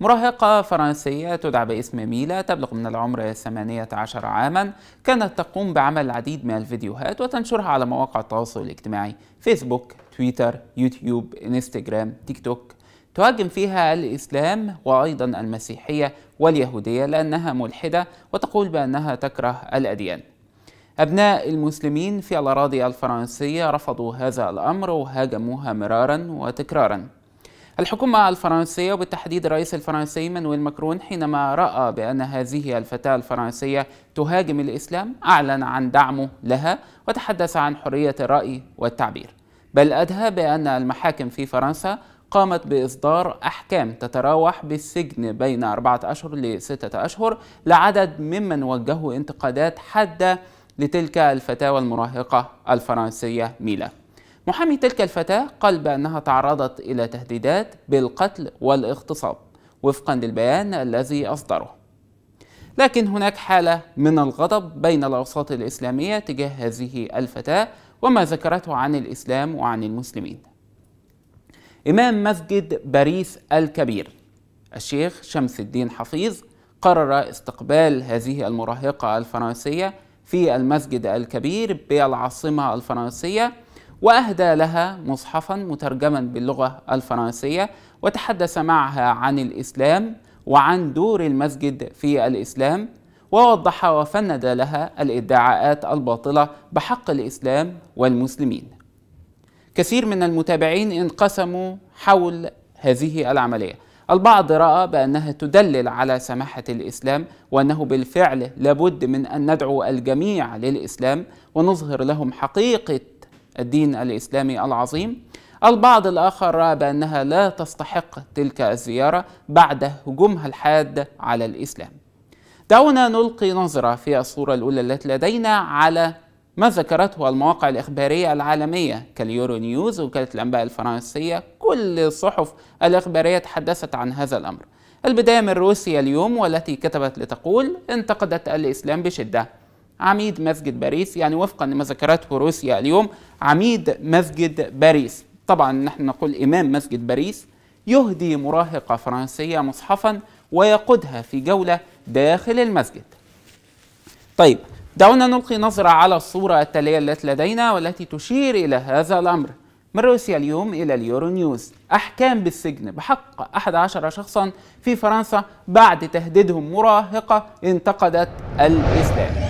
مراهقة فرنسية تدعى باسم ميلا تبلغ من العمر 18 عاما كانت تقوم بعمل العديد من الفيديوهات وتنشرها على مواقع التواصل الاجتماعي فيسبوك، تويتر، يوتيوب، انستجرام، تيك توك تهاجم فيها الإسلام وأيضا المسيحية واليهودية لأنها ملحدة وتقول بأنها تكره الأديان أبناء المسلمين في الأراضي الفرنسية رفضوا هذا الأمر وهاجموها مرارا وتكرارا الحكومة الفرنسية وبالتحديد الرئيس الفرنسي مانويل ماكرون حينما رأى بأن هذه الفتاة الفرنسية تهاجم الإسلام أعلن عن دعمه لها وتحدث عن حرية الرأي والتعبير بل أدهى بأن المحاكم في فرنسا قامت بإصدار أحكام تتراوح بالسجن بين أربعة أشهر لستة أشهر لعدد ممن وجهوا انتقادات حادة لتلك الفتاوى المراهقة الفرنسية ميلا محامي تلك الفتاة قال بأنها تعرضت إلى تهديدات بالقتل والاغتصاب وفقا للبيان الذي أصدره لكن هناك حالة من الغضب بين الأوساط الإسلامية تجاه هذه الفتاة وما ذكرته عن الإسلام وعن المسلمين إمام مسجد باريس الكبير الشيخ شمس الدين حفيظ قرر استقبال هذه المراهقة الفرنسية في المسجد الكبير بالعاصمة الفرنسية وأهدى لها مصحفا مترجما باللغة الفرنسية وتحدث معها عن الإسلام وعن دور المسجد في الإسلام ووضح وفند لها الادعاءات الباطلة بحق الإسلام والمسلمين كثير من المتابعين انقسموا حول هذه العملية البعض رأى بأنها تدلل على سماحة الإسلام وأنه بالفعل لابد من أن ندعو الجميع للإسلام ونظهر لهم حقيقة الدين الإسلامي العظيم البعض الآخر رأى بأنها لا تستحق تلك الزيارة بعد هجومها الحاد على الإسلام دعونا نلقي نظرة في الصورة الأولى التي لدينا على ما ذكرته المواقع الإخبارية العالمية كاليورو نيوز وكالة الأنباء الفرنسية كل الصحف الإخبارية تحدثت عن هذا الأمر البداية من روسيا اليوم والتي كتبت لتقول انتقدت الإسلام بشدة عميد مسجد باريس يعني وفقا لما ذكرته روسيا اليوم عميد مسجد باريس طبعا نحن نقول إمام مسجد باريس يهدي مراهقة فرنسية مصحفا ويقودها في جولة داخل المسجد طيب دعونا نلقي نظرة على الصورة التالية التي لدينا والتي تشير إلى هذا الأمر من روسيا اليوم إلى اليورو نيوز أحكام بالسجن بحق 11 شخصا في فرنسا بعد تهديدهم مراهقة انتقدت الإسلام